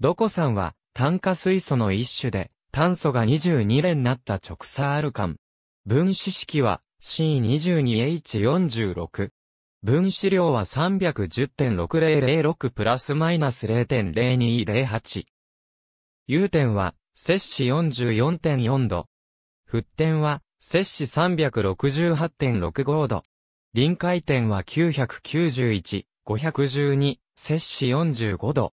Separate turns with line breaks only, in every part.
ドコ酸は炭化水素の一種で、炭素が22連なった直差アルカン。分子式は C22H46。分子量は310.6006プラスマイナス0.0208。融点は摂氏44.4度。沸点は摂氏368.65度。臨界点は991、512、摂氏45度。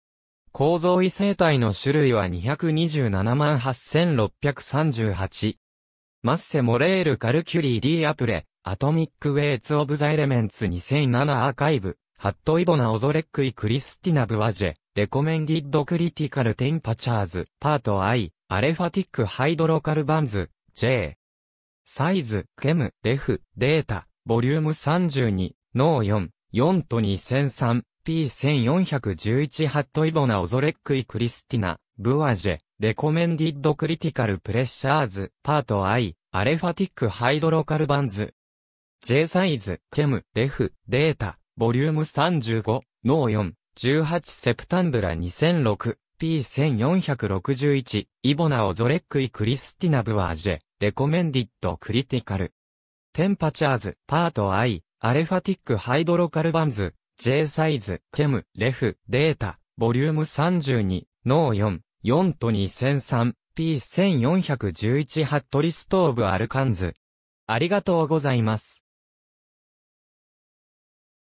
構造異性体の種類は227 8638。マッセ・モレール・カルキュリー・ディ・アプレ、アトミック・ウェイツ・オブ・ザ・エレメンツ2007アーカイブ、ハット・イボナ・オゾレック・イ・クリスティナ・ブワジェ、レコメンディッド・クリティカル・テンパチャーズ、パートアイ、アレファティック・ハイドロカル・バンズ、J。サイズ、ケム、レフ、データ、ボリューム32、ノー4、4と2003。P1411 ハットイボナオゾレックイクリスティナ、ブアジェ、レコメンディッドクリティカルプレッシャーズ、パート I、アレファティックハイドロカルバンズ。J サイズ、ケム、レフ、データ、ボリューム35、ノー4、18セプタンブラ2006、P1461、イボナオゾレックイクリスティナブアジェ、レコメンディッドクリティカル。テンパチャーズ、パート I、アレファティックハイドロカルバンズ、J サイズ、ケム、レフ、データ、ボリューム32、ノー4、4と2003、P1411 ハットリストーブアルカンズ。ありがとうございます。